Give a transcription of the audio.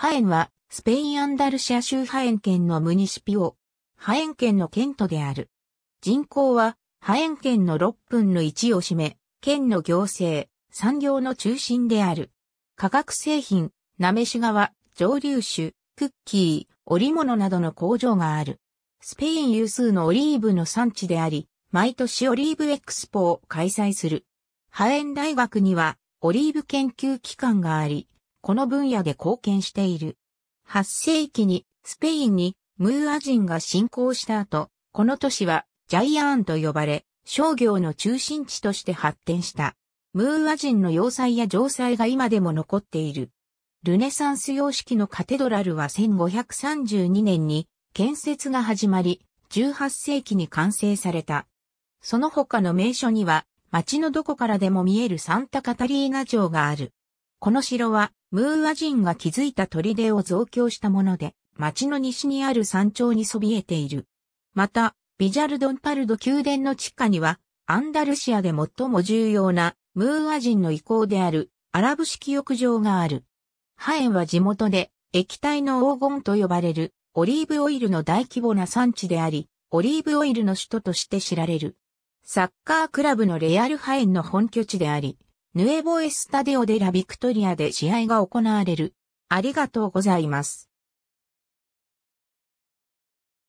ハエンは、スペインアンダルシア州ハエン県のムニシピオ。ハエン県の県都である。人口は、ハエン県の6分の1を占め、県の行政、産業の中心である。化学製品、なめし川、蒸留酒、クッキー、織物などの工場がある。スペイン有数のオリーブの産地であり、毎年オリーブエクスポを開催する。ハエン大学にはオリーブ研究機関があり、この分野で貢献している。8世紀にスペインにムーア人が侵攻した後、この都市はジャイアーンと呼ばれ、商業の中心地として発展した。ムーア人の要塞や城塞が今でも残っている。ルネサンス様式のカテドラルは1532年に建設が始まり、18世紀に完成された。その他の名所には、町のどこからでも見えるサンタカタリーナ城がある。この城は、ムーア人が築いた砦を増強したもので、町の西にある山頂にそびえている。また、ビジャルドンパルド宮殿の地下には、アンダルシアで最も重要なムーア人の遺構であるアラブ式浴場がある。ハエンは地元で液体の黄金と呼ばれるオリーブオイルの大規模な産地であり、オリーブオイルの首都として知られる。サッカークラブのレアルハエンの本拠地であり、ヌエボエスタデオデラビクトリアで試合が行われる。ありがとうございます。